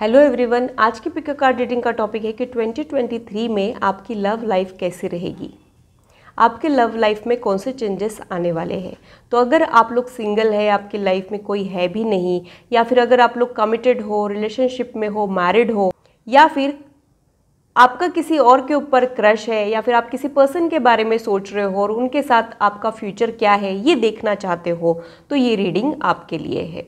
Hello everyone आज की pickup card reading का टॉपिक है कि 2023 में आपकी लव लाइफ कैसी रहेगी आपके लव लाइफ में कौन से चेंजेस आने वाले हैं तो अगर आप लोग सिंगल है आपकी लाइफ में कोई है भी नहीं या फिर अगर आप लोग कमिटेड हो रिलेशनशिप में हो मैरिड हो या फिर आपका किसी और के ऊपर क्रश है या फिर आप किसी पर्सन के बारे में सोच रहे हो और उनके साथ आपका फ्यूचर क्या है ये देखना चाहते हो तो ये रीडिंग आपके लिए है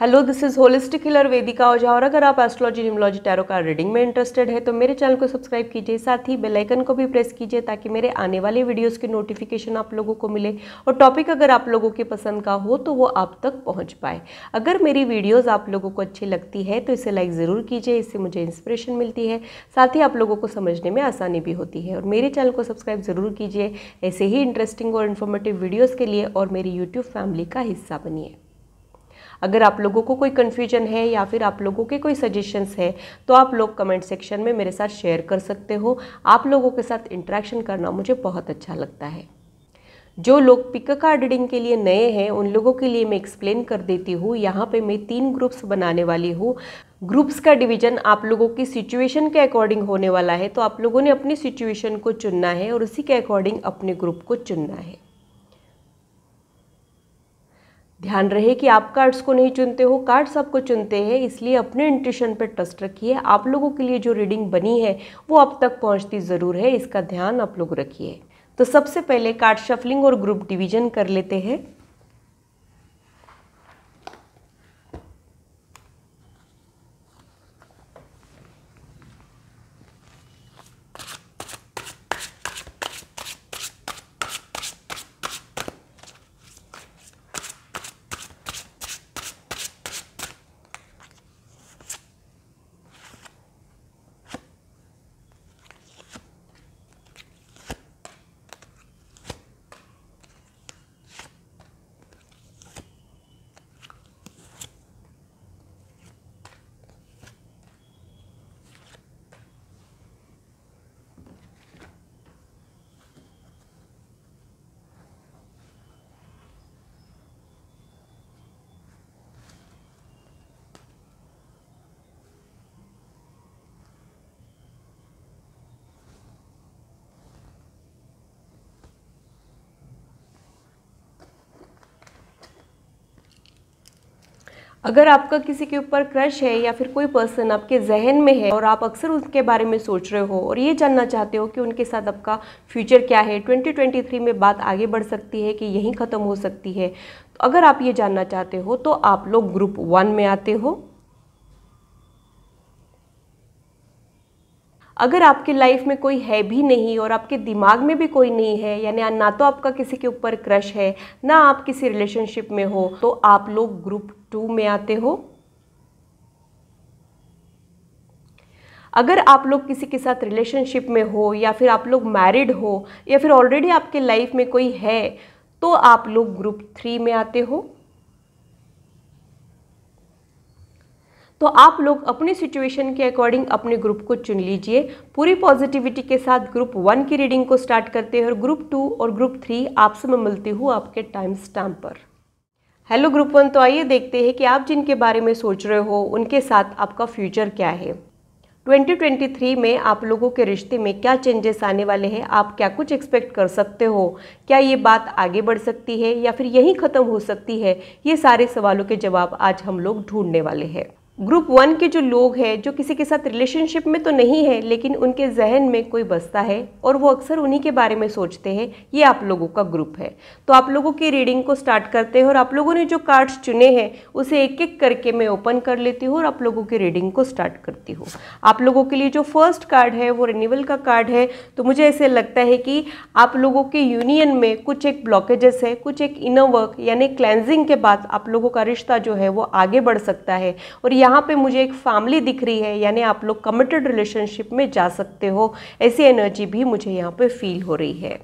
hello this is holistic healer Vedika Ojha और अगर आप एस्ट्रोलॉजी न्यूमोलॉजी टैरो का रीडिंग में इंटरेस्टेड है तो मेरे चैनल को सब्सक्राइब कीजिए साथ ही बेल आइकन को भी प्रेस कीजिए ताकि मेरे आने वाले वीडियोस की नोटिफिकेशन आप लोगों को मिले और टॉपिक अगर आप लोगों के पसंद का हो तो वो आप तक पहुँच पाए अगर मेरी वीडियोज़ आप लोगों को अच्छी लगती है तो इसे लाइक ज़रूर कीजिए इससे मुझे इंस्परेशन मिलती है साथ ही आप लोगों को समझने में आसानी भी होती है और मेरे चैनल को सब्सक्राइब ज़रूर कीजिए ऐसे ही इंटरेस्टिंग और इन्फॉर्मेटिव वीडियोज़ के लिए और मेरी यूट्यूब फैमिली का हिस्सा बनिए अगर आप लोगों को कोई कन्फ्यूजन है या फिर आप लोगों के कोई सजेशंस है तो आप लोग कमेंट सेक्शन में मेरे साथ शेयर कर सकते हो आप लोगों के साथ इंट्रैक्शन करना मुझे बहुत अच्छा लगता है जो लोग पिक कार्ड रीडिंग के लिए नए हैं उन लोगों के लिए मैं एक्सप्लेन कर देती हूँ यहाँ पे मैं तीन ग्रुप्स बनाने वाली हूँ ग्रुप्स का डिवीजन आप लोगों की सिचुएशन के अकॉर्डिंग होने वाला है तो आप लोगों ने अपनी सिचुएशन को चुनना है और उसी के अकॉर्डिंग अपने ग्रुप को चुनना है ध्यान रहे कि आप कार्ड्स को नहीं चुनते हो कार्ड्स आपको चुनते हैं इसलिए अपने इंट्यूशन पर ट्रस्ट रखिए आप लोगों के लिए जो रीडिंग बनी है वो अब तक पहुंचती ज़रूर है इसका ध्यान आप लोग रखिए तो सबसे पहले कार्ड शफलिंग और ग्रुप डिवीजन कर लेते हैं अगर आपका किसी के ऊपर क्रश है या फिर कोई पर्सन आपके जहन में है और आप अक्सर उनके बारे में सोच रहे हो और ये जानना चाहते हो कि उनके साथ आपका फ्यूचर क्या है 2023 में बात आगे बढ़ सकती है कि यहीं ख़त्म हो सकती है तो अगर आप ये जानना चाहते हो तो आप लोग ग्रुप वन में आते हो अगर आपके लाइफ में कोई है भी नहीं और आपके दिमाग में भी कोई नहीं है यानी ना तो आपका किसी के ऊपर क्रश है ना आप किसी रिलेशनशिप में हो तो आप लोग ग्रुप टू में आते हो अगर आप लोग किसी के साथ रिलेशनशिप में हो या फिर आप लोग मैरिड हो या फिर ऑलरेडी आपके लाइफ में कोई है तो आप लोग ग्रुप थ्री में आते हो तो आप लोग अपनी सिचुएशन के अकॉर्डिंग अपने ग्रुप को चुन लीजिए पूरी पॉजिटिविटी के साथ ग्रुप वन की रीडिंग को स्टार्ट करते हैं और ग्रुप टू और ग्रुप थ्री आपसे मैं मिलती हूँ आपके टाइम स्टैम्प पर हेलो ग्रुप वन तो आइए देखते हैं कि आप जिनके बारे में सोच रहे हो उनके साथ आपका फ्यूचर क्या है 2023 में आप लोगों के रिश्ते में क्या चेंजेस आने वाले हैं आप क्या कुछ एक्सपेक्ट कर सकते हो क्या ये बात आगे बढ़ सकती है या फिर यहीं ख़त्म हो सकती है ये सारे सवालों के जवाब आज हम लोग ढूंढने वाले हैं ग्रुप वन के जो लोग हैं जो किसी के साथ रिलेशनशिप में तो नहीं है लेकिन उनके जहन में कोई बसता है और वो अक्सर उन्हीं के बारे में सोचते हैं ये आप लोगों का ग्रुप है तो आप लोगों की रीडिंग को स्टार्ट करते हैं और आप लोगों ने जो कार्ड्स चुने हैं उसे एक एक करके मैं ओपन कर लेती हूँ और आप लोगों की रीडिंग को स्टार्ट करती हूँ आप लोगों के लिए जो फर्स्ट कार्ड है वो रिन्यूअल का कार्ड है तो मुझे ऐसे लगता है कि आप लोगों के यूनियन में कुछ एक ब्लॉकेजेस है कुछ एक इनर वर्क यानी क्लेंजिंग के बाद आप लोगों का रिश्ता जो है वो आगे बढ़ सकता है और यह यहाँ पे मुझे एक फैमिली दिख रही है यानी आप लोग कमिटेड रिलेशनशिप में जा सकते हो ऐसी एनर्जी भी मुझे यहाँ पे फील हो रही है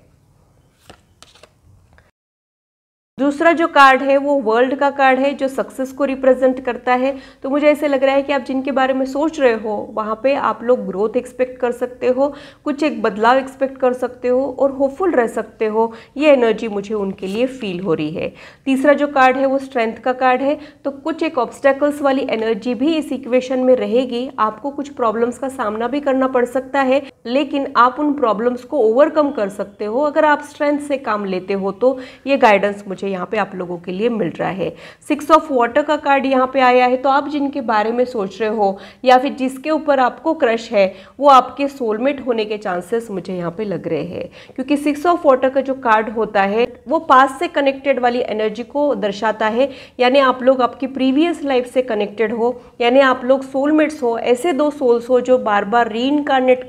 दूसरा जो कार्ड है वो वर्ल्ड का कार्ड है जो सक्सेस को रिप्रेजेंट करता है तो मुझे ऐसे लग रहा है कि आप जिनके बारे में सोच रहे हो वहाँ पे आप लोग ग्रोथ एक्सपेक्ट कर सकते हो कुछ एक बदलाव एक्सपेक्ट कर सकते हो और होपफुल रह सकते हो ये एनर्जी मुझे उनके लिए फील हो रही है तीसरा जो कार्ड है वो स्ट्रेंथ का कार्ड है तो कुछ एक ऑब्स्टेकल्स वाली एनर्जी भी इस इक्वेशन में रहेगी आपको कुछ प्रॉब्लम्स का सामना भी करना पड़ सकता है लेकिन आप उन प्रॉब्लम्स को ओवरकम कर सकते हो अगर आप स्ट्रेंथ से काम लेते हो तो ये गाइडेंस मुझे नीचे यहाँ पे आप लोगों के लिए मिल रहा है सिक्स ऑफ वाटर का कार्ड यहाँ पे आया है तो आप जिनके बारे में सोच रहे हो या फिर जिसके ऊपर आपको क्रश है वो आपके सोलमेट होने के चांसेस मुझे यहाँ पे लग रहे हैं क्योंकि सिक्स ऑफ वाटर का जो कार्ड होता है वो पास से कनेक्टेड वाली एनर्जी को दर्शाता है यानी आप लोग आपकी प्रीवियस लाइफ से कनेक्टेड हो यानी आप लोग सोलमेट्स हो ऐसे दो सोल्स हो जो बार बार री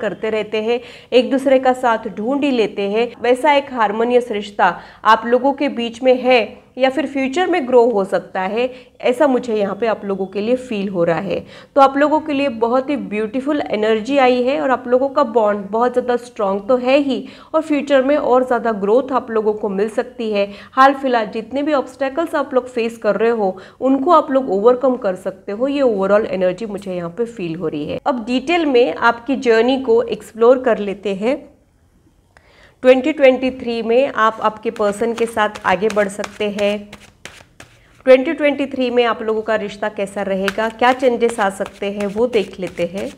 करते रहते हैं एक दूसरे का साथ ढूंढ ही लेते हैं वैसा एक हारमोनियस रिश्ता आप लोगों के बीच में है या फिर फ्यूचर में ग्रो हो सकता है ऐसा मुझे यहाँ पे आप लोगों के लिए फील हो रहा है तो आप लोगों के लिए बहुत ही ब्यूटीफुल एनर्जी आई है और आप लोगों का बॉन्ड बहुत ज़्यादा स्ट्रांग तो है ही और फ्यूचर में और ज़्यादा ग्रोथ आप लोगों को मिल सकती है हाल फिलहाल जितने भी ऑब्स्टेकल्स आप लोग फेस कर रहे हो उनको आप लोग ओवरकम कर सकते हो ये ओवरऑल एनर्जी मुझे यहाँ पर फील हो रही है अब डिटेल में आपकी जर्नी को एक्सप्लोर कर लेते हैं 2023 में आप आपके पर्सन के साथ आगे बढ़ सकते हैं 2023 में आप लोगों का रिश्ता कैसा रहेगा क्या चेंजेस आ सकते हैं वो देख लेते हैं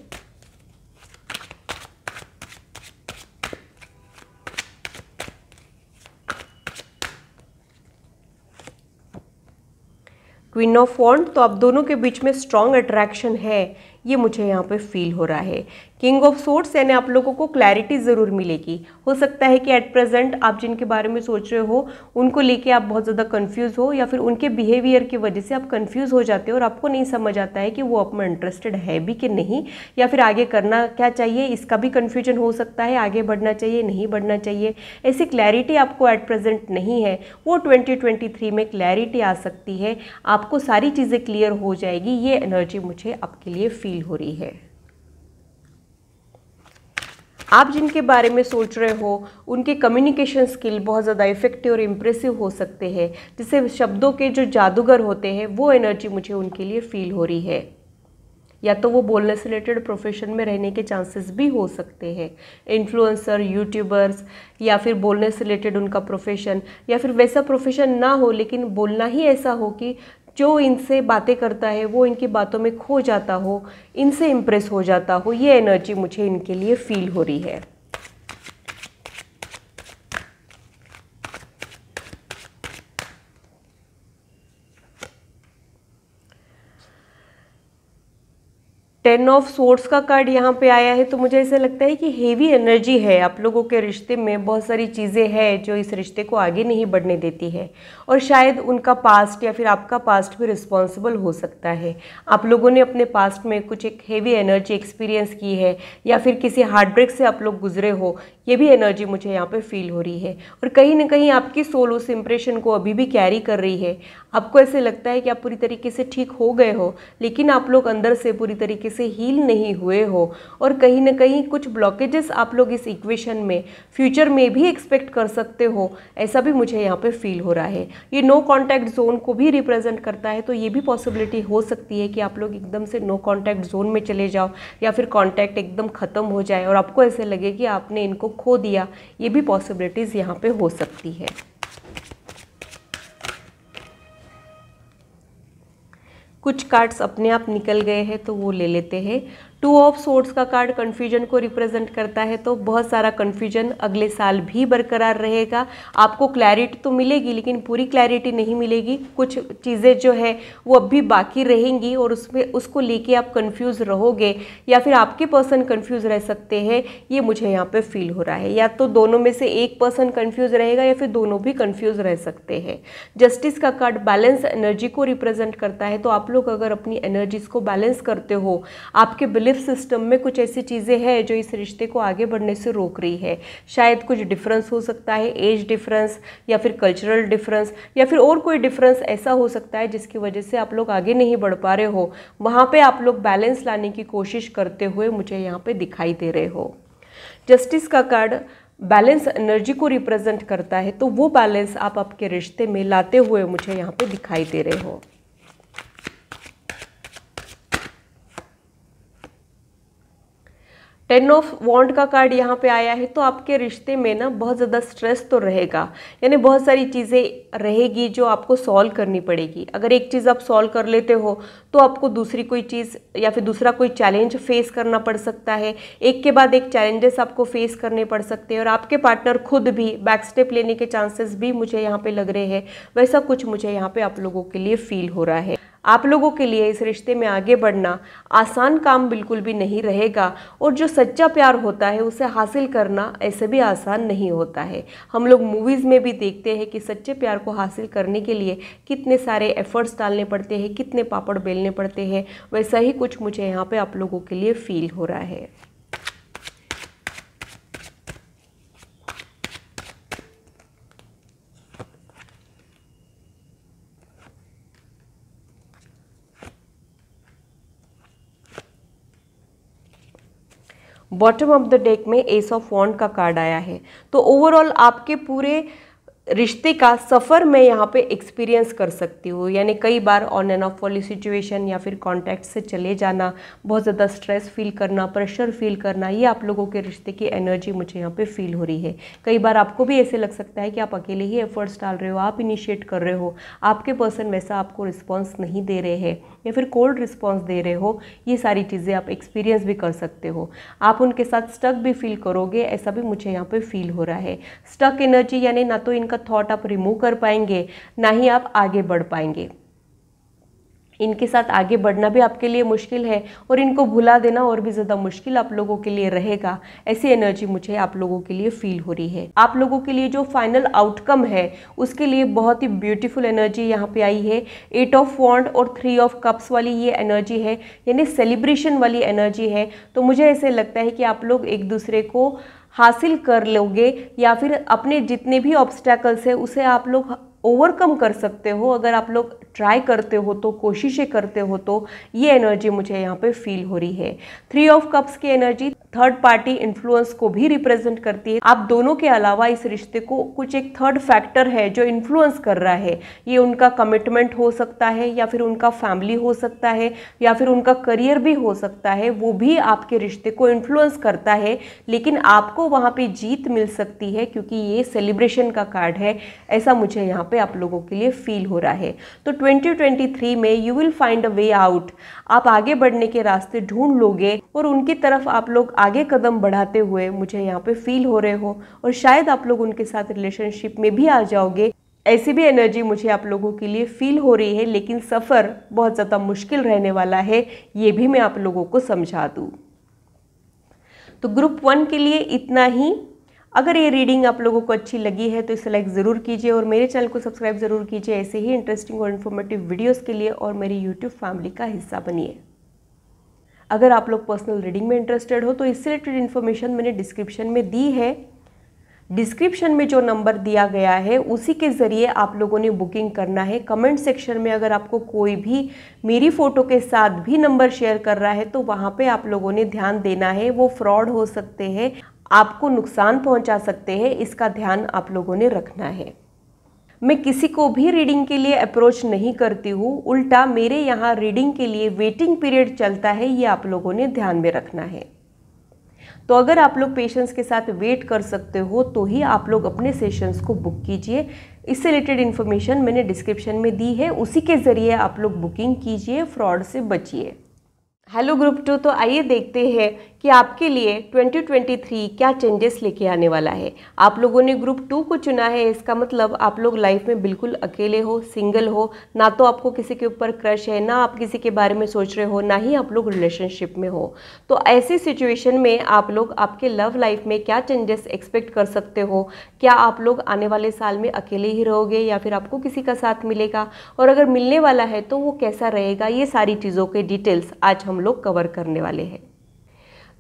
क्वीन ऑफ वॉन्ट तो आप दोनों के बीच में स्ट्रांग अट्रैक्शन है ये मुझे यहाँ पे फील हो रहा है किंग ऑफ सोर्ट्स यानी आप लोगों को क्लैरिटी ज़रूर मिलेगी हो सकता है कि एट प्रेजेंट आप जिनके बारे में सोच रहे हो उनको लेके आप बहुत ज़्यादा कंफ्यूज हो या फिर उनके बिहेवियर की वजह से आप कंफ्यूज हो जाते हो और आपको नहीं समझ आता है कि वो आप में इंटरेस्टेड है भी कि नहीं या फिर आगे करना क्या चाहिए इसका भी कन्फ्यूजन हो सकता है आगे बढ़ना चाहिए नहीं बढ़ना चाहिए ऐसी क्लैरिटी आपको एट प्रेजेंट नहीं है वो ट्वेंटी में क्लैरिटी आ सकती है आपको सारी चीज़ें क्लियर हो जाएगी ये एनर्जी मुझे आपके लिए फील हो रही है आप जिनके बारे में सोच रहे हो उनके कम्युनिकेशन स्किल बहुत ज़्यादा इफेक्टिव और इम्प्रेसिव हो सकते हैं जिससे शब्दों के जो जादूगर होते हैं वो एनर्जी मुझे उनके लिए फील हो रही है या तो वो बोलने से रिलेटेड प्रोफेशन में रहने के चांसेस भी हो सकते हैं इन्फ्लुएंसर यूट्यूबर्स या फिर बोलने से रिलेटेड उनका प्रोफेशन या फिर वैसा प्रोफेशन ना हो लेकिन बोलना ही ऐसा हो कि जो इनसे बातें करता है वो इनकी बातों में खो जाता हो इनसे इम्प्रेस हो जाता हो ये एनर्जी मुझे इनके लिए फील हो रही है टेन ऑफ सोर्स का कार्ड यहाँ पे आया है तो मुझे ऐसा लगता है कि हेवी एनर्जी है आप लोगों के रिश्ते में बहुत सारी चीज़ें हैं जो इस रिश्ते को आगे नहीं बढ़ने देती है और शायद उनका पास्ट या फिर आपका पास्ट भी रिस्पॉन्सिबल हो सकता है आप लोगों ने अपने पास्ट में कुछ एक हेवी एनर्जी एक्सपीरियंस की है या फिर किसी हार्ट ब्रेक से आप लोग गुजरे हो ये भी एनर्जी मुझे यहाँ पर फील हो रही है और कहीं ना कहीं आपकी सोल उस इंप्रेशन को अभी भी कैरी कर रही है आपको ऐसे लगता है कि आप पूरी तरीके से ठीक हो गए हो लेकिन आप लोग अंदर से पूरी तरीके से हील नहीं हुए हो और कहीं ना कहीं कुछ ब्लॉकेजेस आप लोग इस इक्वेशन में फ्यूचर में भी एक्सपेक्ट कर सकते हो ऐसा भी मुझे यहाँ पे फील हो रहा है ये नो कॉन्टैक्ट जोन को भी रिप्रेजेंट करता है तो ये भी पॉसिबिलिटी हो सकती है कि आप लोग एकदम से नो कॉन्टैक्ट जोन में चले जाओ या फिर कॉन्टैक्ट एकदम ख़त्म हो जाए और आपको ऐसे लगे कि आपने इनको खो दिया ये भी पॉसिबिलिटीज़ यहाँ पर हो सकती है कुछ कार्ड्स अपने आप निकल गए हैं तो वो ले लेते हैं टू ऑफ सोर्ट्स का कार्ड कन्फ्यूजन को रिप्रेजेंट करता है तो बहुत सारा कन्फ्यूजन अगले साल भी बरकरार रहेगा आपको क्लैरिटी तो मिलेगी लेकिन पूरी क्लैरिटी नहीं मिलेगी कुछ चीज़ें जो है वो अब भी बाकी रहेंगी और उसमें उसको लेके आप कन्फ्यूज रहोगे या फिर आपके पर्सन कन्फ्यूज रह सकते हैं ये मुझे यहाँ पर फील हो रहा है या तो दोनों में से एक पर्सन कन्फ्यूज रहेगा या फिर दोनों भी कन्फ्यूज रह सकते हैं जस्टिस का कार्ड बैलेंस एनर्जी को रिप्रेजेंट करता है तो आप लोग अगर अपनी एनर्जीज़ को बैलेंस करते हो आपके बिल बिलीफ सिस्टम में कुछ ऐसी चीज़ें हैं जो इस रिश्ते को आगे बढ़ने से रोक रही है शायद कुछ डिफरेंस हो सकता है एज डिफरेंस या फिर कल्चरल डिफरेंस या फिर और कोई डिफरेंस ऐसा हो सकता है जिसकी वजह से आप लोग आगे नहीं बढ़ पा रहे हो वहाँ पर आप लोग बैलेंस लाने की कोशिश करते हुए मुझे यहाँ पर दिखाई दे रहे हो जस्टिस का कार्ड बैलेंस एनर्जी को रिप्रेजेंट करता है तो वो बैलेंस आप आपके रिश्ते में लाते हुए मुझे यहाँ पे दिखाई दे रहे हो टेन ऑफ वॉन्ट का कार्ड यहाँ पे आया है तो आपके रिश्ते में ना बहुत ज़्यादा स्ट्रेस तो रहेगा यानी बहुत सारी चीज़ें रहेगी जो आपको सॉल्व करनी पड़ेगी अगर एक चीज़ आप सॉल्व कर लेते हो तो आपको दूसरी कोई चीज़ या फिर दूसरा कोई चैलेंज फेस करना पड़ सकता है एक के बाद एक चैलेंजेस आपको फेस करने पड़ सकते हैं और आपके पार्टनर खुद भी बैक स्टेप लेने के चांसेस भी मुझे यहाँ पर लग रहे हैं वैसा कुछ मुझे यहाँ पर आप लोगों के लिए फील हो रहा है आप लोगों के लिए इस रिश्ते में आगे बढ़ना आसान काम बिल्कुल भी नहीं रहेगा और जो सच्चा प्यार होता है उसे हासिल करना ऐसे भी आसान नहीं होता है हम लोग मूवीज़ में भी देखते हैं कि सच्चे प्यार को हासिल करने के लिए कितने सारे एफ़र्ट्स डालने पड़ते हैं कितने पापड़ बेलने पड़ते हैं वैसा ही कुछ मुझे यहाँ पर आप लोगों के लिए फ़ील हो रहा है बॉटम ऑफ द डेक में एस ऑफ वॉन्ड का कार्ड आया है तो ओवरऑल आपके पूरे रिश्ते का सफ़र मैं यहाँ पे एक्सपीरियंस कर सकती हूँ यानी कई बार ऑन एंड ऑफ वाली सिचुएशन या फिर कॉन्टैक्ट से चले जाना बहुत ज़्यादा स्ट्रेस फील करना प्रेशर फील करना ये आप लोगों के रिश्ते की एनर्जी मुझे यहाँ पे फील हो रही है कई बार आपको भी ऐसे लग सकता है कि आप अकेले ही एफर्ट्स डाल रहे हो आप इनिशिएट कर रहे हो आपके पर्सन वैसा आपको रिस्पॉन्स नहीं दे रहे हैं या फिर कोल्ड रिस्पॉन्स दे रहे हो ये सारी चीज़ें आप एक्सपीरियंस भी कर सकते हो आप उनके साथ स्टक भी फील करोगे ऐसा भी मुझे यहाँ पर फील हो रहा है स्टक एनर्जी यानी ना तो इनका का थॉट आप रिमूव कर पाएंगे ना ही आप आगे बढ़ पाएंगे इनके साथ आगे बढ़ना भी आपके लिए मुश्किल है और इनको भुला देना और भी ज़्यादा मुश्किल आप लोगों के लिए रहेगा ऐसी एनर्जी मुझे आप लोगों के लिए फील हो रही है आप लोगों के लिए जो फाइनल आउटकम है उसके लिए बहुत ही ब्यूटीफुल एनर्जी यहाँ पे आई है एट ऑफ वॉन्ड और थ्री ऑफ कप्स वाली ये एनर्जी है यानी सेलिब्रेशन वाली एनर्जी है तो मुझे ऐसे लगता है कि आप लोग एक दूसरे को हासिल कर लोगे या फिर अपने जितने भी ऑब्स्टैकल्स है उसे आप लोग ओवरकम कर सकते हो अगर आप लोग ट्राई करते हो तो कोशिशें करते हो तो ये एनर्जी मुझे यहाँ पे फील हो रही है थ्री ऑफ कप्स की एनर्जी थर्ड पार्टी इन्फ्लुएंस को भी रिप्रेजेंट करती है आप दोनों के अलावा इस रिश्ते को कुछ एक थर्ड फैक्टर है जो इन्फ्लुएंस कर रहा है ये उनका कमिटमेंट हो सकता है या फिर उनका फैमिली हो सकता है या फिर उनका करियर भी हो सकता है वो भी आपके रिश्ते को इन्फ्लुएंस करता है लेकिन आपको वहाँ पर जीत मिल सकती है क्योंकि ये सेलिब्रेशन का कार्ड है ऐसा मुझे यहाँ पर आप लोगों के लिए फील हो रहा है तो ट्वेंटी में you will find a way out आप आगे बढ़ने के रास्ते ढूंढ लोगे और उनकी तरफ आप लोग आगे कदम बढ़ाते हुए मुझे यहाँ पे फील हो रहे हो और शायद आप लोग उनके साथ रिलेशनशिप में भी आ जाओगे ऐसी भी एनर्जी मुझे आप लोगों के लिए फील हो रही है लेकिन सफ़र बहुत ज़्यादा मुश्किल रहने वाला है ये भी मैं आप लोगों को समझा दूँ तो ग्रुप वन के लिए इतना ही अगर ये रीडिंग आप लोगों को अच्छी लगी है तो इसे लाइक ज़रूर कीजिए और मेरे चैनल को सब्सक्राइब ज़रूर कीजिए ऐसे ही इंटरेस्टिंग और इन्फॉर्मेटिव वीडियोज़ के लिए और मेरी यूट्यूब फैमिली का हिस्सा बनिए अगर आप लोग पर्सनल रीडिंग में इंटरेस्टेड हो तो इससे रिलेटेड इन्फॉर्मेशन मैंने डिस्क्रिप्शन में दी है डिस्क्रिप्शन में जो नंबर दिया गया है उसी के ज़रिए आप लोगों ने बुकिंग करना है कमेंट सेक्शन में अगर आपको कोई भी मेरी फ़ोटो के साथ भी नंबर शेयर कर रहा है तो वहाँ पे आप लोगों ने ध्यान देना है वो फ्रॉड हो सकते हैं आपको नुकसान पहुँचा सकते हैं इसका ध्यान आप लोगों ने रखना है मैं किसी को भी रीडिंग के लिए अप्रोच नहीं करती हूँ उल्टा मेरे यहाँ रीडिंग के लिए वेटिंग पीरियड चलता है ये आप लोगों ने ध्यान में रखना है तो अगर आप लोग पेशेंट्स के साथ वेट कर सकते हो तो ही आप लोग अपने सेशंस को बुक कीजिए इससे रिलेटेड इन्फॉर्मेशन मैंने डिस्क्रिप्शन में दी है उसी के ज़रिए आप लोग बुकिंग कीजिए फ्रॉड से बचिए हेलो ग्रुप टू तो आइए देखते हैं कि आपके लिए 2023 क्या चेंजेस लेके आने वाला है आप लोगों ने ग्रुप टू को चुना है इसका मतलब आप लोग लाइफ में बिल्कुल अकेले हो सिंगल हो ना तो आपको किसी के ऊपर क्रश है ना आप किसी के बारे में सोच रहे हो ना ही आप लोग रिलेशनशिप में हो तो ऐसी सिचुएशन में आप लोग आपके लव लाइफ में क्या चेंजेस एक्सपेक्ट कर सकते हो क्या आप लोग आने वाले साल में अकेले ही रहोगे या फिर आपको किसी का साथ मिलेगा और अगर मिलने वाला है तो वो कैसा रहेगा ये सारी चीज़ों के डिटेल्स आज हम हम लोग कवर करने वाले हैं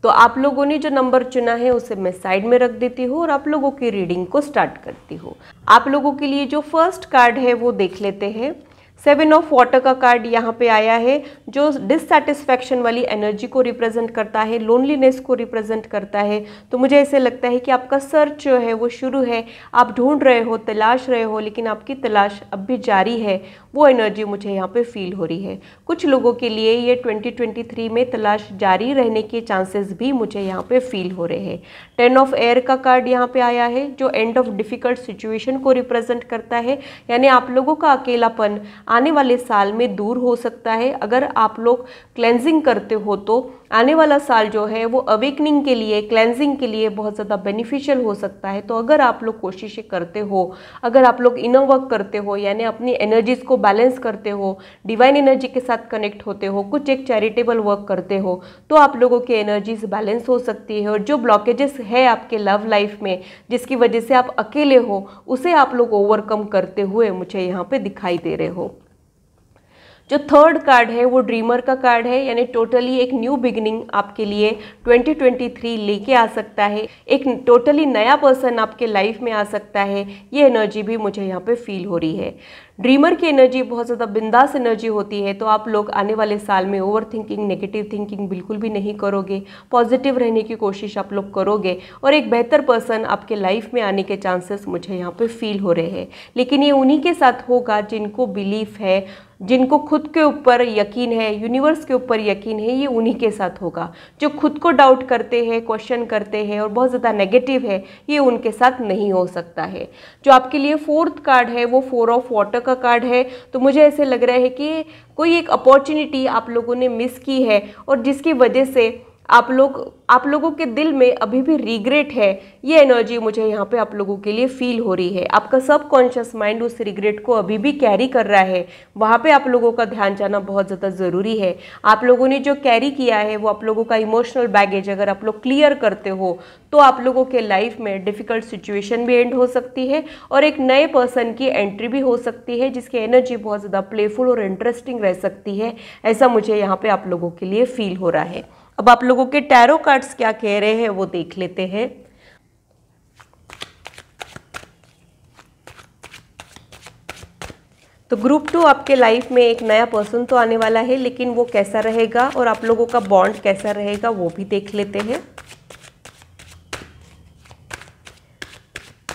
तो आप लोगों ने जो नंबर चुना है उसे मैं साइड में रख देती हूँ और आप लोगों की रीडिंग को स्टार्ट करती हूँ आप लोगों के लिए जो फर्स्ट कार्ड है वो देख लेते हैं सेवन ऑफ वाटर का कार्ड यहाँ पे आया है जो डिससेटिस्फैक्शन वाली एनर्जी को रिप्रेजेंट करता है लोनलीनेस को रिप्रेजेंट करता है तो मुझे ऐसे लगता है कि आपका सर्च जो है वो शुरू है आप ढूंढ रहे हो तलाश रहे हो लेकिन आपकी तलाश अब भी जारी है वो एनर्जी मुझे यहाँ पे फील हो रही है कुछ लोगों के लिए ये 2023 में तलाश जारी रहने के चांसेस भी मुझे यहाँ पे फील हो रहे हैं टेन ऑफ एयर का कार्ड यहाँ पे आया है जो एंड ऑफ डिफ़िकल्ट सिचुएशन को रिप्रेजेंट करता है यानी आप लोगों का अकेलापन आने वाले साल में दूर हो सकता है अगर आप लोग क्लेंजिंग करते हो तो आने वाला साल जो है वो अवेकनिंग के लिए क्लेंजिंग के लिए बहुत ज़्यादा बेनिफिशियल हो सकता है तो अगर आप लोग कोशिशें करते हो अगर आप लोग इनर वर्क करते हो यानी अपनी एनर्जीज़ को बैलेंस करते हो डिवाइन एनर्जी के साथ कनेक्ट होते हो कुछ एक चैरिटेबल वर्क करते हो तो आप लोगों की एनर्जीज बैलेंस हो सकती है और जो ब्लॉकेजेस है आपके लव लाइफ में जिसकी वजह से आप अकेले हो उसे आप लोग ओवरकम करते हुए मुझे यहाँ पर दिखाई दे रहे हो जो थर्ड कार्ड है वो ड्रीमर का कार्ड है यानी टोटली एक न्यू बिगिनिंग आपके लिए 2023 लेके आ सकता है एक टोटली नया पर्सन आपके लाइफ में आ सकता है ये एनर्जी भी मुझे यहाँ पे फील हो रही है ड्रीमर की एनर्जी बहुत ज़्यादा बिंदास एनर्जी होती है तो आप लोग आने वाले साल में ओवर थिंकिंग नेगेटिव थिंकिंग बिल्कुल भी नहीं करोगे पॉजिटिव रहने की कोशिश आप लोग करोगे और एक बेहतर पर्सन आपके लाइफ में आने के चांसेस मुझे यहाँ पे फील हो रहे हैं लेकिन ये उन्हीं के साथ होगा जिनको बिलीफ है जिनको खुद के ऊपर यकीन है यूनिवर्स के ऊपर यकीन है ये उन्हीं के साथ होगा जो खुद को डाउट करते हैं क्वेश्चन करते हैं और बहुत ज़्यादा नेगेटिव है ये उनके साथ नहीं हो सकता है जो आपके लिए फोर्थ कार्ड है वो फोर ऑफ वाटर का कार्ड है तो मुझे ऐसे लग रहा है कि कोई एक अपॉर्चुनिटी आप लोगों ने मिस की है और जिसकी वजह से आप लोग आप लोगों के दिल में अभी भी रिग्रेट है ये एनर्जी मुझे यहाँ पे आप लोगों के लिए फील हो रही है आपका सब कॉन्शियस माइंड उस रिग्रेट को अभी भी कैरी कर रहा है वहाँ पे आप लोगों का ध्यान जाना बहुत ज़्यादा ज़रूरी है आप लोगों ने जो कैरी किया है वो आप लोगों का इमोशनल बैगेज अगर आप लोग क्लियर करते हो तो आप लोगों के लाइफ में डिफ़िकल्ट सिचुएशन भी एंड हो सकती है और एक नए पर्सन की एंट्री भी हो सकती है जिसकी एनर्जी बहुत ज़्यादा प्लेफुल और इंटरेस्टिंग रह सकती है ऐसा मुझे यहाँ पर आप लोगों के लिए फील हो रहा है अब आप लोगों के टैरो कार्ड्स क्या कह रहे हैं वो देख लेते हैं तो ग्रुप टू आपके लाइफ में एक नया पर्सन तो आने वाला है लेकिन वो कैसा रहेगा और आप लोगों का बॉन्ड कैसा रहेगा वो भी देख लेते हैं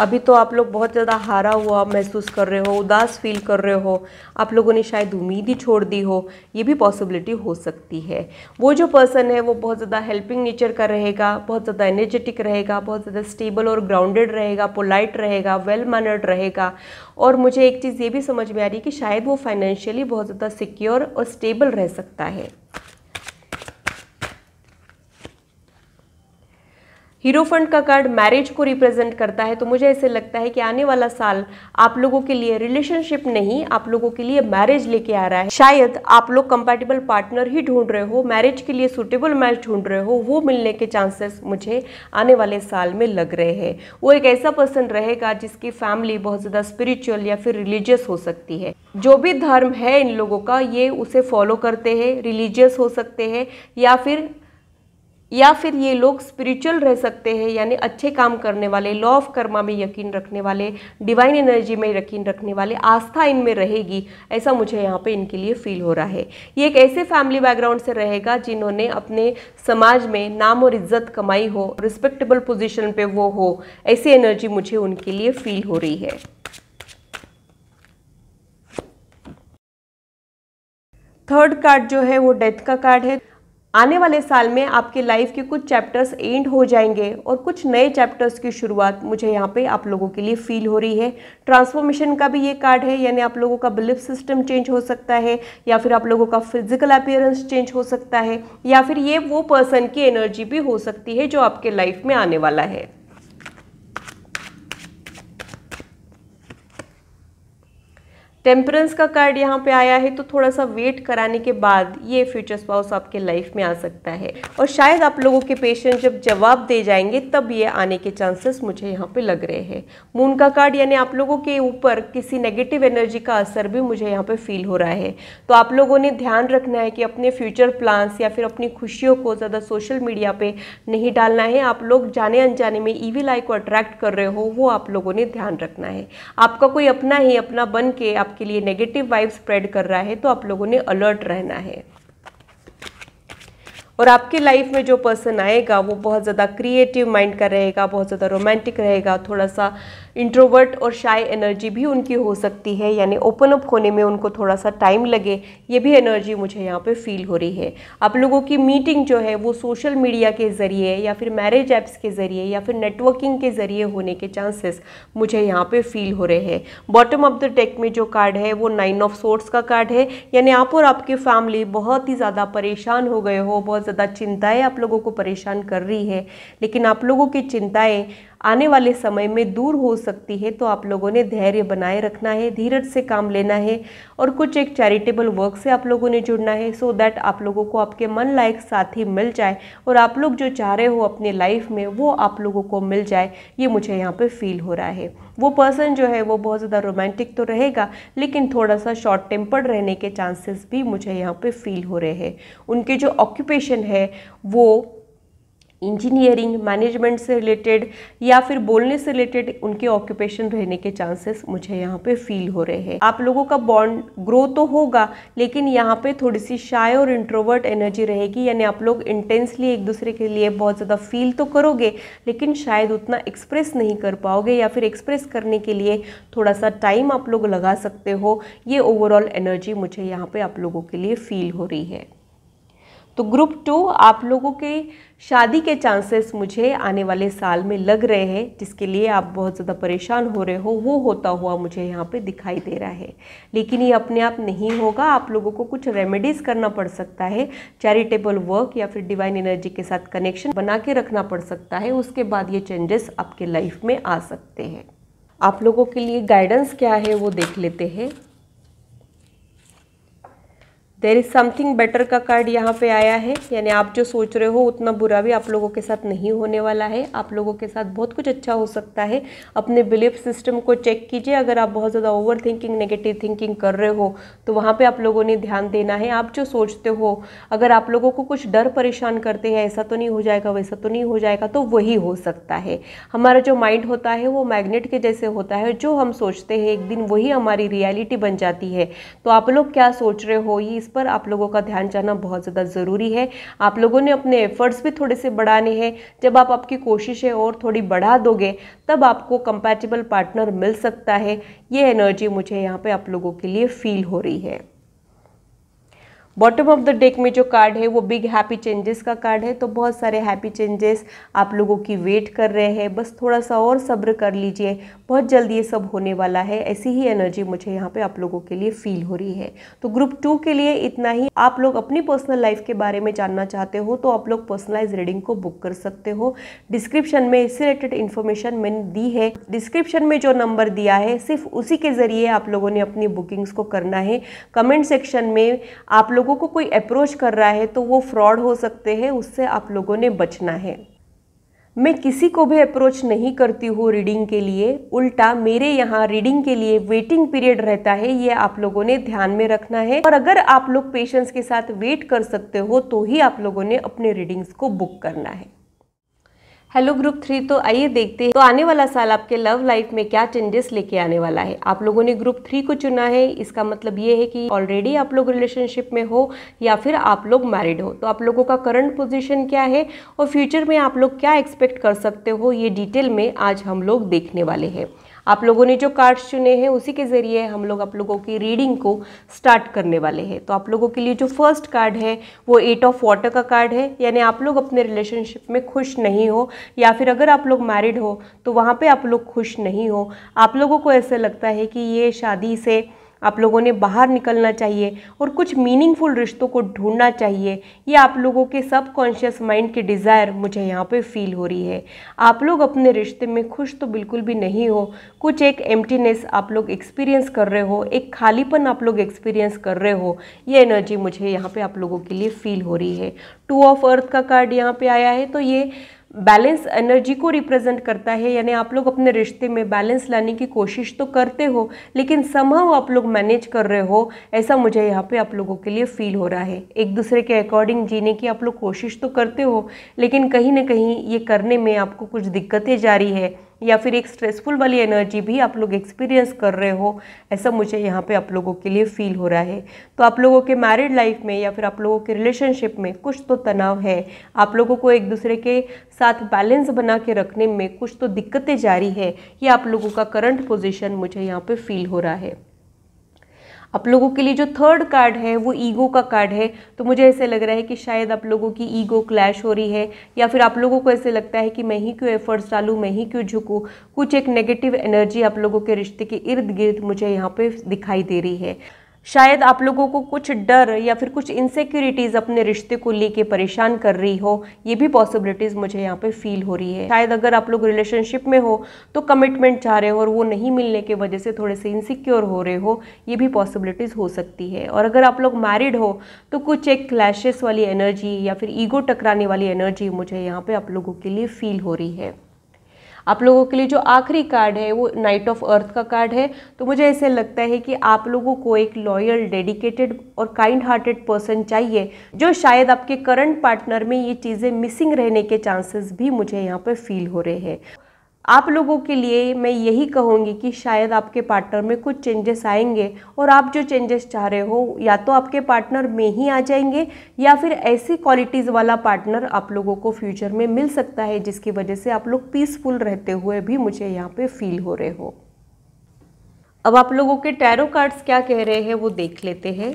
अभी तो आप लोग बहुत ज़्यादा हारा हुआ महसूस कर रहे हो उदास फील कर रहे हो आप लोगों ने शायद उम्मीद ही छोड़ दी हो ये भी पॉसिबिलिटी हो सकती है वो जो पर्सन है वो बहुत ज़्यादा हेल्पिंग नेचर का रहेगा बहुत ज़्यादा एनर्जेटिक रहेगा बहुत ज़्यादा स्टेबल और ग्राउंडेड रहेगा पोलाइट रहेगा वेल मैनर्ड रहेगा और मुझे एक चीज़ ये भी समझ में आ रही है कि शायद वो फाइनेंशियली बहुत ज़्यादा सिक्योर और स्टेबल रह सकता है हीरो फंड का कार्ड मैरिज को रिप्रेजेंट करता है तो मुझे ऐसे लगता है कि आने वाला साल आप लोगों के लिए रिलेशनशिप नहीं आप लोगों के लिए मैरिज लेके आ रहा है शायद आप लोग कंपेटेबल पार्टनर ही ढूंढ रहे हो मैरिज के लिए सुटेबल मैच ढूंढ रहे हो वो मिलने के चांसेस मुझे आने वाले साल में लग रहे हैं वो एक ऐसा पर्सन रहेगा जिसकी फैमिली बहुत ज़्यादा स्पिरिचुअल या फिर रिलीजियस हो सकती है जो भी धर्म है इन लोगों का ये उसे फॉलो करते हैं रिलीजियस हो सकते हैं या फिर या फिर ये लोग स्पिरिचुअल रह सकते हैं यानी अच्छे काम करने वाले लॉ ऑफ कर्मा में यकीन रखने वाले डिवाइन एनर्जी में यकीन रखने वाले आस्था इनमें रहेगी ऐसा मुझे यहाँ पे इनके लिए फील हो रहा है ये एक ऐसे फैमिली बैकग्राउंड से रहेगा जिन्होंने अपने समाज में नाम और इज्जत कमाई हो रिस्पेक्टेबल पोजिशन पर वो हो ऐसी एनर्जी मुझे उनके लिए फील हो रही है थर्ड कार्ड जो है वो डेथ का कार्ड है आने वाले साल में आपके लाइफ के कुछ चैप्टर्स एंड हो जाएंगे और कुछ नए चैप्टर्स की शुरुआत मुझे यहाँ पे आप लोगों के लिए फील हो रही है ट्रांसफॉर्मेशन का भी ये कार्ड है यानी आप लोगों का बिलीफ सिस्टम चेंज हो सकता है या फिर आप लोगों का फिजिकल अपियरेंस चेंज हो सकता है या फिर ये वो पर्सन की एनर्जी भी हो सकती है जो आपके लाइफ में आने वाला है टेम्परेंस का कार्ड यहाँ पे आया है तो थोड़ा सा वेट कराने के बाद ये फ्यूचर स्पाउस आपके लाइफ में आ सकता है और शायद आप लोगों के पेशेंट जब जवाब दे जाएंगे तब ये आने के चांसेस मुझे यहाँ पे लग रहे हैं मून का कार्ड यानी आप लोगों के ऊपर किसी नेगेटिव एनर्जी का असर भी मुझे यहाँ पे फील हो रहा है तो आप लोगों ने ध्यान रखना है कि अपने फ्यूचर प्लान्स या फिर अपनी खुशियों को ज़्यादा सोशल मीडिया पर नहीं डालना है आप लोग जाने अनजाने में ईवी लाई को अट्रैक्ट कर रहे हो वो आप लोगों ने ध्यान रखना है आपका कोई अपना ही अपना बन के आप आपके लिए नेगेटिव वाइब स्प्रेड कर रहा है तो आप लोगों ने अलर्ट रहना है और आपके लाइफ में जो पर्सन आएगा वो बहुत ज़्यादा क्रिएटिव माइंड का रहेगा बहुत ज़्यादा रोमांटिक रहेगा थोड़ा सा इंट्रोवर्ट और शाई एनर्जी भी उनकी हो सकती है यानी ओपन अप होने में उनको थोड़ा सा टाइम लगे ये भी एनर्जी मुझे यहाँ पे फील हो रही है आप लोगों की मीटिंग जो है वो सोशल मीडिया के ज़रिए या फिर मैरिज ऐप्स के ज़रिए या फिर नेटवर्किंग के ज़रिए होने के चांसेस मुझे यहाँ पे फील हो रहे हैं बॉटम ऑफ द टेक में जो कार्ड है वो नाइन ऑफ सोर्ट्स का कार्ड है यानी आप और आपकी फैमिली बहुत ही ज़्यादा परेशान हो गए हो बहुत ज़्यादा चिंताएँ आप लोगों को परेशान कर रही है लेकिन आप लोगों की चिंताएँ आने वाले समय में दूर हो सकती है तो आप लोगों ने धैर्य बनाए रखना है धीरज से काम लेना है और कुछ एक चैरिटेबल वर्क से आप लोगों ने जुड़ना है सो so दैट आप लोगों को आपके मन लायक साथी मिल जाए और आप लोग जो चाह रहे हो अपने लाइफ में वो आप लोगों को मिल जाए ये मुझे यहाँ पर फील हो रहा है वो पर्सन जो है वो बहुत ज़्यादा रोमांटिक तो रहेगा लेकिन थोड़ा सा शॉर्ट टेम्पर्ड रहने के चांसेस भी मुझे यहाँ पर फील हो रहे हैं उनके जो ऑक्यूपेशन है वो इंजीनियरिंग मैनेजमेंट से रिलेटेड या फिर बोलने से रिलेटेड उनके ऑक्यूपेशन रहने के चांसेस मुझे यहाँ पे फील हो रहे हैं आप लोगों का बॉन्ड ग्रो तो होगा लेकिन यहाँ पे थोड़ी सी शाय और इंट्रोवर्ट एनर्जी रहेगी यानी आप लोग इंटेंसली एक दूसरे के लिए बहुत ज़्यादा फील तो करोगे लेकिन शायद उतना एक्सप्रेस नहीं कर पाओगे या फिर एक्सप्रेस करने के लिए थोड़ा सा टाइम आप लोग लगा सकते हो ये ओवरऑल एनर्जी मुझे यहाँ पर आप लोगों के लिए फील हो रही है तो ग्रुप टू आप लोगों के शादी के चांसेस मुझे आने वाले साल में लग रहे हैं जिसके लिए आप बहुत ज़्यादा परेशान हो रहे हो वो होता हुआ मुझे यहाँ पे दिखाई दे रहा है लेकिन ये अपने आप नहीं होगा आप लोगों को कुछ रेमेडीज़ करना पड़ सकता है चैरिटेबल वर्क या फिर डिवाइन एनर्जी के साथ कनेक्शन बना के रखना पड़ सकता है उसके बाद ये चेंजेस आपके लाइफ में आ सकते हैं आप लोगों के लिए गाइडेंस क्या है वो देख लेते हैं देर इज़ समथिंग बेटर का कार्ड यहाँ पे आया है यानी आप जो सोच रहे हो उतना बुरा भी आप लोगों के साथ नहीं होने वाला है आप लोगों के साथ बहुत कुछ अच्छा हो सकता है अपने बिलीफ सिस्टम को चेक कीजिए अगर आप बहुत ज़्यादा ओवर थिंकिंग नेगेटिव थिंकिंग कर रहे हो तो वहाँ पे आप लोगों ने ध्यान देना है आप जो सोचते हो अगर आप लोगों को कुछ डर परेशान करते हैं ऐसा तो नहीं हो जाएगा वैसा तो नहीं हो जाएगा तो वही हो सकता है हमारा जो माइंड होता है वो मैग्नेट के जैसे होता है जो हम सोचते हैं एक दिन वही हमारी रियलिटी बन जाती है तो आप लोग क्या सोच रहे हो ये इस पर आप लोगों का ध्यान जाना बहुत ज़्यादा ज़रूरी है आप लोगों ने अपने एफर्ट्स भी थोड़े से बढ़ाने हैं जब आप आपकी कोशिशें और थोड़ी बढ़ा दोगे तब आपको कंपैटिबल पार्टनर मिल सकता है ये एनर्जी मुझे यहाँ पे आप लोगों के लिए फील हो रही है बॉटम ऑफ द डेक में जो कार्ड है वो बिग हैप्पी चेंजेस का कार्ड है तो बहुत सारे हैप्पी चेंजेस आप लोगों की वेट कर रहे हैं बस थोड़ा सा और सब्र कर लीजिए बहुत जल्दी ये सब होने वाला है ऐसी ही एनर्जी मुझे यहाँ पे आप लोगों के लिए फील हो रही है तो ग्रुप टू के लिए इतना ही आप लोग अपनी पर्सनल लाइफ के बारे में जानना चाहते हो तो आप लोग पर्सनलाइज रीडिंग को बुक कर सकते हो डिस्क्रिप्शन में इससे रिलेटेड इन्फॉर्मेशन मैंने दी है डिस्क्रिप्शन में जो नंबर दिया है सिर्फ उसी के ज़रिए आप लोगों ने अपनी बुकिंग्स को करना है कमेंट सेक्शन में आप लोग लोगों को कोई अप्रोच कर रहा है तो वो फ्रॉड हो सकते हैं उससे आप लोगों ने बचना है मैं किसी को भी अप्रोच नहीं करती हूँ रीडिंग के लिए उल्टा मेरे यहाँ रीडिंग के लिए वेटिंग पीरियड रहता है ये आप लोगों ने ध्यान में रखना है और अगर आप लोग पेशेंस के साथ वेट कर सकते हो तो ही आप लोगों ने अपने रीडिंग्स को बुक करना है हेलो ग्रुप थ्री तो आइए देखते हैं तो आने वाला साल आपके लव लाइफ में क्या चेंजेस लेके आने वाला है आप लोगों ने ग्रुप थ्री को चुना है इसका मतलब ये है कि ऑलरेडी आप लोग रिलेशनशिप में हो या फिर आप लोग मैरिड हो तो आप लोगों का करंट पोजीशन क्या है और फ्यूचर में आप लोग क्या एक्सपेक्ट कर सकते हो ये डिटेल में आज हम लोग देखने वाले हैं आप लोगों ने जो कार्ड्स चुने हैं उसी के ज़रिए हम लोग आप लोगों की रीडिंग को स्टार्ट करने वाले हैं तो आप लोगों के लिए जो फर्स्ट कार्ड है वो एट ऑफ वाटर का कार्ड है यानी आप लोग अपने रिलेशनशिप में खुश नहीं हो या फिर अगर आप लोग मैरिड हो तो वहाँ पर आप लोग खुश नहीं हो आप लोगों को ऐसा लगता है कि ये शादी से आप लोगों ने बाहर निकलना चाहिए और कुछ मीनिंगफुल रिश्तों को ढूंढना चाहिए ये आप लोगों के सबकॉन्शियस माइंड की डिज़ायर मुझे यहाँ पे फील हो रही है आप लोग अपने रिश्ते में खुश तो बिल्कुल भी नहीं हो कुछ एक एम्प्टीनेस आप लोग एक्सपीरियंस कर रहे हो एक खालीपन आप लोग एक्सपीरियंस कर रहे हो ये एनर्जी मुझे यहाँ पर आप लोगों के लिए फ़ील हो रही है टू ऑफ अर्थ का कार्ड यहाँ पर आया है तो ये बैलेंस एनर्जी को रिप्रेजेंट करता है यानी आप लोग अपने रिश्ते में बैलेंस लाने की कोशिश तो करते हो लेकिन समाव आप लोग मैनेज कर रहे हो ऐसा मुझे यहाँ पे आप लोगों के लिए फील हो रहा है एक दूसरे के अकॉर्डिंग जीने की आप लोग कोशिश तो करते हो लेकिन कहीं ना कहीं ये करने में आपको कुछ दिक्कतें जारी है या फिर एक स्ट्रेसफुल वाली एनर्जी भी आप लोग एक्सपीरियंस कर रहे हो ऐसा मुझे यहाँ पे आप लोगों के लिए फील हो रहा है तो आप लोगों के मैरिड लाइफ में या फिर आप लोगों के रिलेशनशिप में कुछ तो तनाव है आप लोगों को एक दूसरे के साथ बैलेंस बना के रखने में कुछ तो दिक्कतें जारी है ये आप लोगों का करंट पोजिशन मुझे यहाँ पर फील हो रहा है आप लोगों के लिए जो थर्ड कार्ड है वो ईगो का कार्ड है तो मुझे ऐसे लग रहा है कि शायद आप लोगों की ईगो क्लैश हो रही है या फिर आप लोगों को ऐसे लगता है कि मैं ही क्यों एफर्ट्स डालूँ मैं ही क्यों झुकूँ कुछ एक नेगेटिव एनर्जी आप लोगों के रिश्ते के इर्द गिर्द मुझे यहाँ पर दिखाई दे रही है शायद आप लोगों को कुछ डर या फिर कुछ इनसेक्योरिटीज अपने रिश्ते को लेके परेशान कर रही हो ये भी पॉसिबिलिटीज़ मुझे यहाँ पे फील हो रही है शायद अगर आप लोग रिलेशनशिप में हो तो कमिटमेंट चाह रहे हो और वो नहीं मिलने के वजह से थोड़े से इनसिक्योर हो रहे हो ये भी पॉसिबिलिटीज़ हो सकती है और अगर आप लोग मैरिड हो तो कुछ एक क्लैशेस वाली एनर्जी या फिर ईगो टकराने वाली एनर्जी मुझे यहाँ पर आप लोगों के लिए फ़ील हो रही है आप लोगों के लिए जो आखिरी कार्ड है वो नाइट ऑफ अर्थ का कार्ड है तो मुझे ऐसे लगता है कि आप लोगों को एक लॉयल डेडिकेटेड और काइंड हार्टेड पर्सन चाहिए जो शायद आपके करंट पार्टनर में ये चीज़ें मिसिंग रहने के चांसेस भी मुझे यहाँ पर फील हो रहे हैं आप लोगों के लिए मैं यही कहूँगी कि शायद आपके पार्टनर में कुछ चेंजेस आएंगे और आप जो चेंजेस चाह रहे हो या तो आपके पार्टनर में ही आ जाएंगे या फिर ऐसी क्वालिटीज़ वाला पार्टनर आप लोगों को फ्यूचर में मिल सकता है जिसकी वजह से आप लोग पीसफुल रहते हुए भी मुझे यहाँ पे फील हो रहे हो अब आप लोगों के टैरो कार्ड्स क्या कह रहे हैं वो देख लेते हैं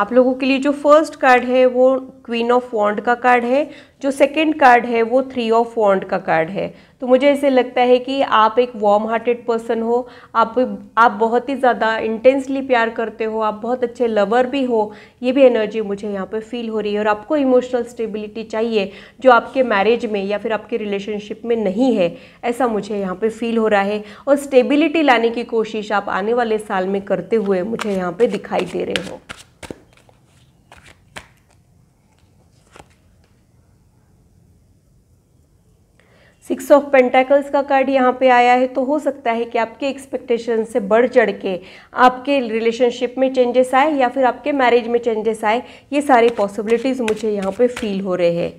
आप लोगों के लिए जो फर्स्ट कार्ड है वो क्वीन ऑफ वॉन्ड का कार्ड है जो सेकंड कार्ड है वो थ्री ऑफ वॉन्ड का कार्ड है तो मुझे ऐसे लगता है कि आप एक वार्म हार्टेड पर्सन हो आप आप बहुत ही ज़्यादा इंटेंसली प्यार करते हो आप बहुत अच्छे लवर भी हो ये भी एनर्जी मुझे यहाँ पर फील हो रही है और आपको इमोशनल स्टेबिलिटी चाहिए जो आपके मैरिज में या फिर आपके रिलेशनशिप में नहीं है ऐसा मुझे यहाँ पर फील हो रहा है और स्टेबिलिटी लाने की कोशिश आप आने वाले साल में करते हुए मुझे यहाँ पर दिखाई दे रहे हो सिक्स ऑफ पेंटाकल्स का कार्ड यहाँ पे आया है तो हो सकता है कि आपके एक्सपेक्टेशन से बढ़ चढ़ के आपके रिलेशनशिप में चेंजेस आए या फिर आपके मैरिज में चेंजेस आए ये सारी पॉसिबिलिटीज़ मुझे यहाँ पे फील हो रहे हैं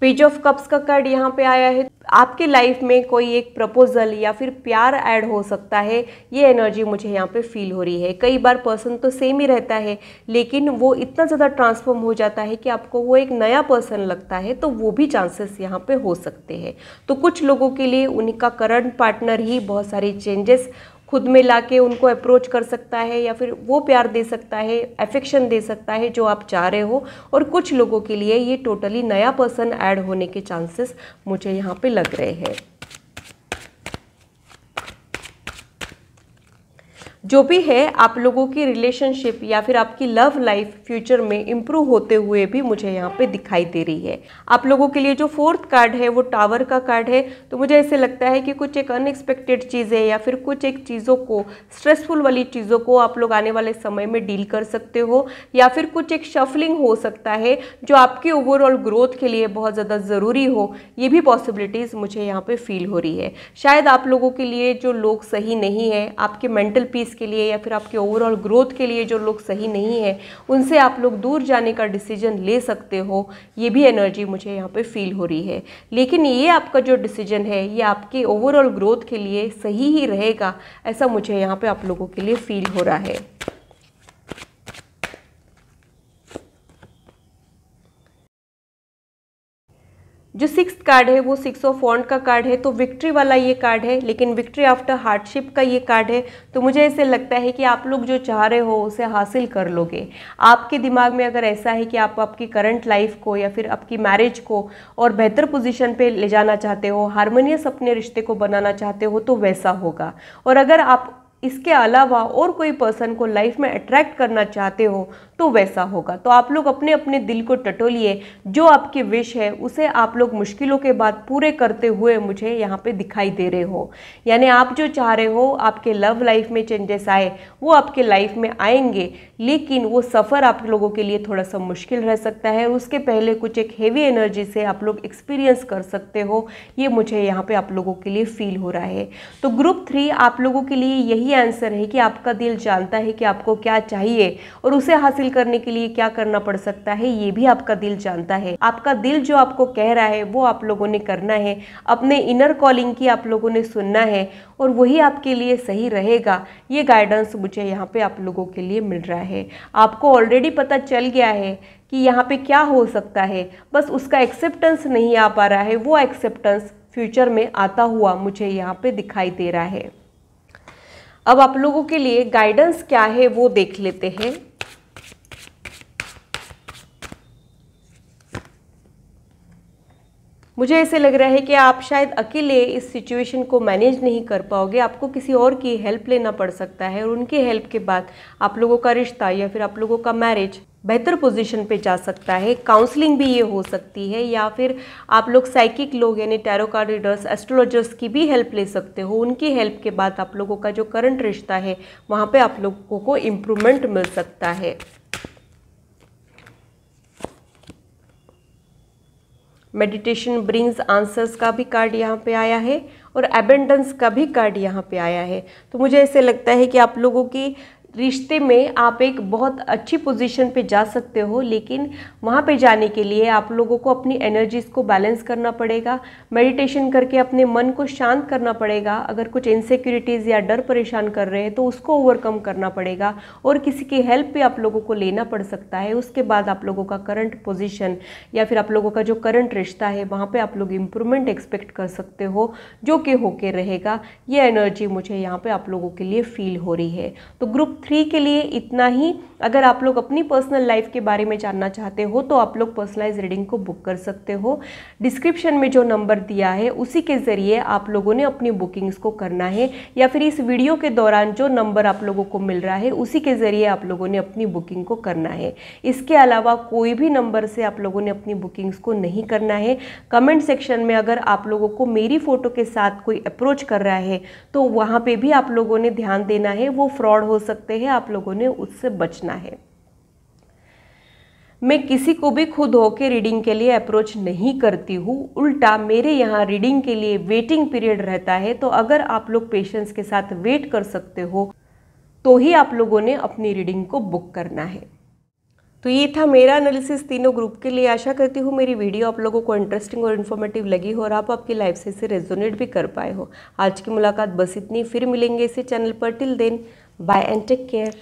पेज ऑफ कप्स का कार्ड यहाँ पे आया है आपके लाइफ में कोई एक प्रपोज़ल या फिर प्यार ऐड हो सकता है ये एनर्जी मुझे यहाँ पे फील हो रही है कई बार पर्सन तो सेम ही रहता है लेकिन वो इतना ज़्यादा ट्रांसफॉर्म हो जाता है कि आपको वो एक नया पर्सन लगता है तो वो भी चांसेस यहाँ पे हो सकते हैं तो कुछ लोगों के लिए उनका करंट पार्टनर ही बहुत सारे चेंजेस खुद में लाके उनको अप्रोच कर सकता है या फिर वो प्यार दे सकता है अफेक्शन दे सकता है जो आप चाह रहे हो और कुछ लोगों के लिए ये टोटली नया पर्सन ऐड होने के चांसेस मुझे यहाँ पे लग रहे हैं जो भी है आप लोगों की रिलेशनशिप या फिर आपकी लव लाइफ फ्यूचर में इम्प्रूव होते हुए भी मुझे यहाँ पे दिखाई दे रही है आप लोगों के लिए जो फोर्थ कार्ड है वो टावर का कार्ड है तो मुझे ऐसे लगता है कि कुछ एक अनएक्सपेक्टेड चीज़ है या फिर कुछ एक चीज़ों को स्ट्रेसफुल वाली चीज़ों को आप लोग आने वाले समय में डील कर सकते हो या फिर कुछ एक शफलिंग हो सकता है जो आपके ओवरऑल ग्रोथ के लिए बहुत ज़्यादा ज़रूरी हो ये भी पॉसिबिलिटीज़ मुझे यहाँ पर फील हो रही है शायद आप लोगों के लिए जो लोग सही नहीं है आपके मेंटल पीस के लिए या फिर आपके ओवरऑल ग्रोथ के लिए जो लोग सही नहीं है उनसे आप लोग दूर जाने का डिसीजन ले सकते हो ये भी एनर्जी मुझे यहाँ पे फील हो रही है लेकिन ये आपका जो डिसीजन है ये आपके ओवरऑल ग्रोथ के लिए सही ही रहेगा ऐसा मुझे यहाँ पर आप लोगों के लिए फील हो रहा है जो सिक्स कार्ड है वो सिक्स ऑफ वॉन्ट का कार्ड है तो विक्ट्री वाला ये कार्ड है लेकिन विक्ट्री आफ्टर हार्डशिप का ये कार्ड है तो मुझे ऐसे लगता है कि आप लोग जो चाह रहे हो उसे हासिल कर लोगे आपके दिमाग में अगर ऐसा है कि आप आपकी करंट लाइफ को या फिर आपकी मैरिज को और बेहतर पोजिशन पर ले जाना चाहते हो हारमोनियस अपने रिश्ते को बनाना चाहते हो तो वैसा होगा और अगर आप इसके अलावा और कोई पर्सन को लाइफ में अट्रैक्ट करना चाहते हो तो वैसा होगा तो आप लोग अपने अपने दिल को टटोलिए जो आपकी विश है उसे आप लोग मुश्किलों के बाद पूरे करते हुए मुझे यहाँ पे दिखाई दे रहे हो यानी आप जो चाह रहे हो आपके लव लाइफ में चेंजेस आए वो आपके लाइफ में आएंगे लेकिन वो सफ़र आप लोगों के लिए थोड़ा सा मुश्किल रह सकता है उसके पहले कुछ एक हेवी एनर्जी से आप लोग एक्सपीरियंस कर सकते हो ये मुझे यहाँ पर आप लोगों के लिए फ़ील हो रहा है तो ग्रुप थ्री आप लोगों के लिए यही यही आंसर है कि आपका दिल जानता है कि आपको क्या चाहिए और उसे हासिल करने के लिए क्या करना पड़ सकता है ये भी आपका दिल जानता है आपका दिल जो आपको कह रहा है वो आप लोगों ने करना है अपने इनर कॉलिंग की आप लोगों ने सुनना है और वही आपके लिए सही रहेगा ये गाइडेंस मुझे यहाँ पे आप लोगों के लिए मिल रहा है आपको ऑलरेडी पता चल गया है कि यहाँ पे क्या हो सकता है बस उसका एक्सेप्टेंस नहीं आ पा रहा है वो एक्सेप्टेंस फ्यूचर में आता हुआ मुझे यहाँ पे दिखाई दे रहा है अब आप लोगों के लिए गाइडेंस क्या है वो देख लेते हैं मुझे ऐसे लग रहा है कि आप शायद अकेले इस सिचुएशन को मैनेज नहीं कर पाओगे आपको किसी और की हेल्प लेना पड़ सकता है और उनकी हेल्प के बाद आप लोगों का रिश्ता या फिर आप लोगों का मैरिज बेहतर पोजीशन पे जा सकता है काउंसलिंग भी ये हो सकती है या फिर आप लोग साइकिक लोग यानी टैरो कार्ड रीडर्स एस्ट्रोलॉजर्स की भी हेल्प ले सकते हो उनकी हेल्प के बाद आप लोगों का जो करंट रिश्ता है वहाँ पे आप लोगों को इम्प्रूवमेंट मिल सकता है मेडिटेशन ब्रिंग्स आंसर्स का भी कार्ड यहाँ पे आया है और एबेंडेंस का भी कार्ड यहाँ पे आया है तो मुझे ऐसे लगता है कि आप लोगों की रिश्ते में आप एक बहुत अच्छी पोजीशन पे जा सकते हो लेकिन वहाँ पे जाने के लिए आप लोगों को अपनी एनर्जीज़ को बैलेंस करना पड़ेगा मेडिटेशन करके अपने मन को शांत करना पड़ेगा अगर कुछ इनसेक्योरिटीज़ या डर परेशान कर रहे हैं तो उसको ओवरकम करना पड़ेगा और किसी की हेल्प भी आप लोगों को लेना पड़ सकता है उसके बाद आप लोगों का करंट पोजिशन या फिर आप लोगों का जो करंट रिश्ता है वहाँ पर आप लोग इम्प्रूवमेंट एक्सपेक्ट कर सकते हो जो कि होके रहेगा ये एनर्जी मुझे यहाँ पर आप लोगों के लिए फील हो रही है तो ग्रुप थ्री के लिए इतना ही अगर आप लोग अपनी पर्सनल लाइफ के बारे में जानना चाहते हो तो आप लोग पर्सनलाइज रीडिंग को बुक कर सकते हो डिस्क्रिप्शन में जो नंबर दिया है उसी के ज़रिए आप लोगों ने अपनी बुकिंग्स को करना है या फिर इस वीडियो के दौरान जो नंबर आप लोगों को मिल रहा है उसी के ज़रिए आप लोगों ने अपनी बुकिंग को करना है इसके अलावा कोई भी नंबर से आप लोगों ने अपनी बुकिंग्स को नहीं करना है कमेंट सेक्शन में अगर आप लोगों को मेरी फ़ोटो के साथ कोई अप्रोच कर रहा है तो वहाँ पर भी आप लोगों ने ध्यान देना है वो फ्रॉड हो सकता सकते हैं आप लोगों ने उससे बचना है मैं किसी को भी खुद होके रीडिंग के लिए अप्रोच नहीं करती हूँ उल्टा मेरे यहाँ रीडिंग के लिए वेटिंग पीरियड रहता है तो अगर आप लोग पेशेंस के साथ वेट कर सकते हो तो ही आप लोगों ने अपनी रीडिंग को बुक करना है तो ये था मेरा एनालिसिस तीनों ग्रुप के लिए आशा करती हूँ मेरी वीडियो आप लोगों को इंटरेस्टिंग और इन्फॉर्मेटिव लगी हो और आप आपकी लाइफ से इसे रेजोनेट भी कर पाए हो आज की मुलाकात बस इतनी फिर मिलेंगे इसी चैनल पर till then Bye and take care.